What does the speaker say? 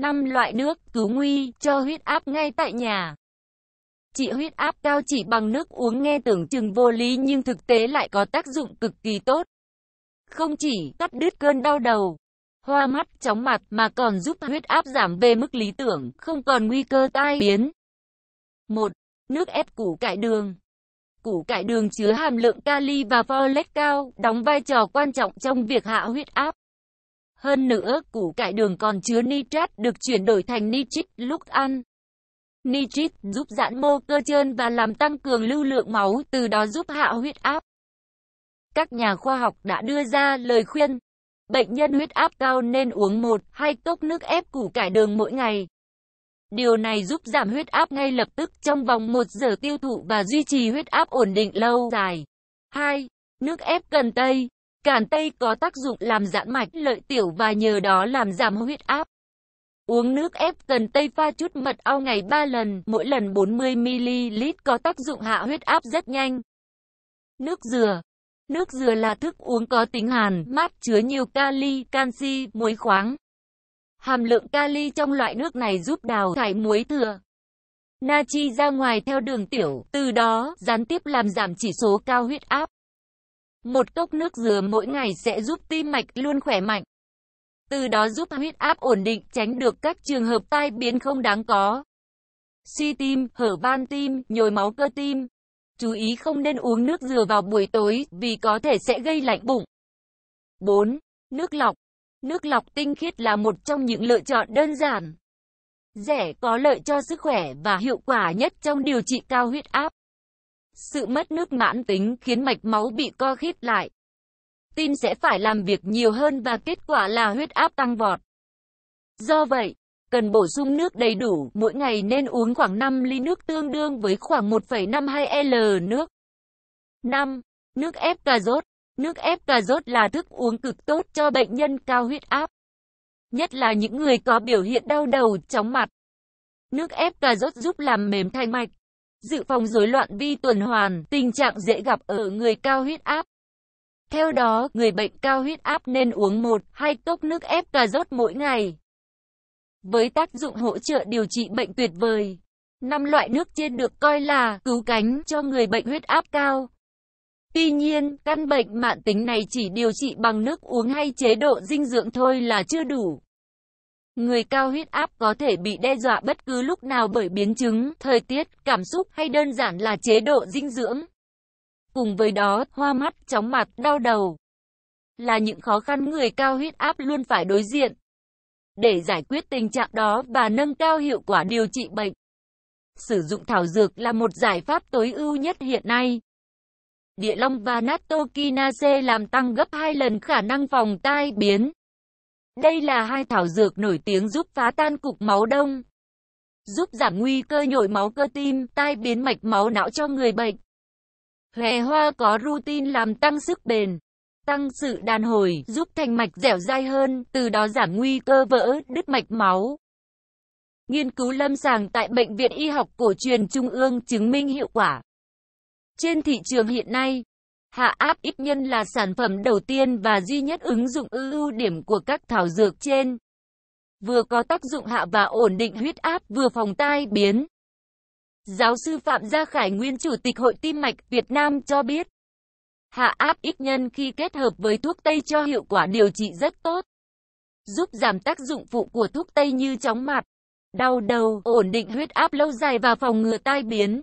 5 loại nước cứu nguy cho huyết áp ngay tại nhà. Trị huyết áp cao chỉ bằng nước uống nghe tưởng chừng vô lý nhưng thực tế lại có tác dụng cực kỳ tốt. Không chỉ cắt đứt cơn đau đầu, hoa mắt, chóng mặt mà còn giúp huyết áp giảm về mức lý tưởng, không còn nguy cơ tai biến. 1. Nước ép củ cải đường Củ cải đường chứa hàm lượng kali và folate cao, đóng vai trò quan trọng trong việc hạ huyết áp. Hơn nữa, củ cải đường còn chứa nitrat được chuyển đổi thành nitrit lúc ăn. Nitrit giúp giãn mô cơ trơn và làm tăng cường lưu lượng máu, từ đó giúp hạ huyết áp. Các nhà khoa học đã đưa ra lời khuyên, bệnh nhân huyết áp cao nên uống một, hai cốc nước ép củ cải đường mỗi ngày. Điều này giúp giảm huyết áp ngay lập tức trong vòng 1 giờ tiêu thụ và duy trì huyết áp ổn định lâu dài. 2. Nước ép cần tây Cản tây có tác dụng làm giãn mạch lợi tiểu và nhờ đó làm giảm huyết áp. Uống nước ép cần tây pha chút mật ong ngày 3 lần, mỗi lần 40ml có tác dụng hạ huyết áp rất nhanh. Nước dừa Nước dừa là thức uống có tính hàn, mát chứa nhiều kali, canxi, muối khoáng. Hàm lượng kali trong loại nước này giúp đào thải muối thừa, natri ra ngoài theo đường tiểu, từ đó gián tiếp làm giảm chỉ số cao huyết áp. Một cốc nước dừa mỗi ngày sẽ giúp tim mạch luôn khỏe mạnh. Từ đó giúp huyết áp ổn định, tránh được các trường hợp tai biến không đáng có. Suy tim, hở van tim, nhồi máu cơ tim. Chú ý không nên uống nước dừa vào buổi tối vì có thể sẽ gây lạnh bụng. 4. Nước lọc. Nước lọc tinh khiết là một trong những lựa chọn đơn giản, rẻ có lợi cho sức khỏe và hiệu quả nhất trong điều trị cao huyết áp. Sự mất nước mãn tính khiến mạch máu bị co khít lại. Tim sẽ phải làm việc nhiều hơn và kết quả là huyết áp tăng vọt. Do vậy, cần bổ sung nước đầy đủ, mỗi ngày nên uống khoảng 5 ly nước tương đương với khoảng 1,52 L nước. 5. Nước ép cà rốt Nước ép cà rốt là thức uống cực tốt cho bệnh nhân cao huyết áp, nhất là những người có biểu hiện đau đầu, chóng mặt. Nước ép cà rốt giúp làm mềm thanh mạch, dự phòng rối loạn vi tuần hoàn, tình trạng dễ gặp ở người cao huyết áp. Theo đó, người bệnh cao huyết áp nên uống 1, 2 cốc nước ép cà rốt mỗi ngày. Với tác dụng hỗ trợ điều trị bệnh tuyệt vời, năm loại nước trên được coi là cứu cánh cho người bệnh huyết áp cao. Tuy nhiên, căn bệnh mạn tính này chỉ điều trị bằng nước uống hay chế độ dinh dưỡng thôi là chưa đủ. Người cao huyết áp có thể bị đe dọa bất cứ lúc nào bởi biến chứng, thời tiết, cảm xúc hay đơn giản là chế độ dinh dưỡng. Cùng với đó, hoa mắt, chóng mặt, đau đầu là những khó khăn người cao huyết áp luôn phải đối diện. Để giải quyết tình trạng đó và nâng cao hiệu quả điều trị bệnh, sử dụng thảo dược là một giải pháp tối ưu nhất hiện nay. Địa long và Natokinase làm tăng gấp 2 lần khả năng phòng tai biến. Đây là hai thảo dược nổi tiếng giúp phá tan cục máu đông, giúp giảm nguy cơ nhồi máu cơ tim, tai biến mạch máu não cho người bệnh. Hòe hoa có rutin làm tăng sức bền, tăng sự đàn hồi, giúp thành mạch dẻo dai hơn, từ đó giảm nguy cơ vỡ, đứt mạch máu. Nghiên cứu lâm sàng tại Bệnh viện Y học Cổ truyền Trung ương chứng minh hiệu quả. Trên thị trường hiện nay, Hạ áp ít nhân là sản phẩm đầu tiên và duy nhất ứng dụng ưu điểm của các thảo dược trên. Vừa có tác dụng hạ và ổn định huyết áp, vừa phòng tai biến. Giáo sư Phạm Gia Khải Nguyên Chủ tịch Hội Tim Mạch Việt Nam cho biết, hạ áp ít nhân khi kết hợp với thuốc Tây cho hiệu quả điều trị rất tốt, giúp giảm tác dụng phụ của thuốc Tây như chóng mặt, đau đầu, ổn định huyết áp lâu dài và phòng ngừa tai biến.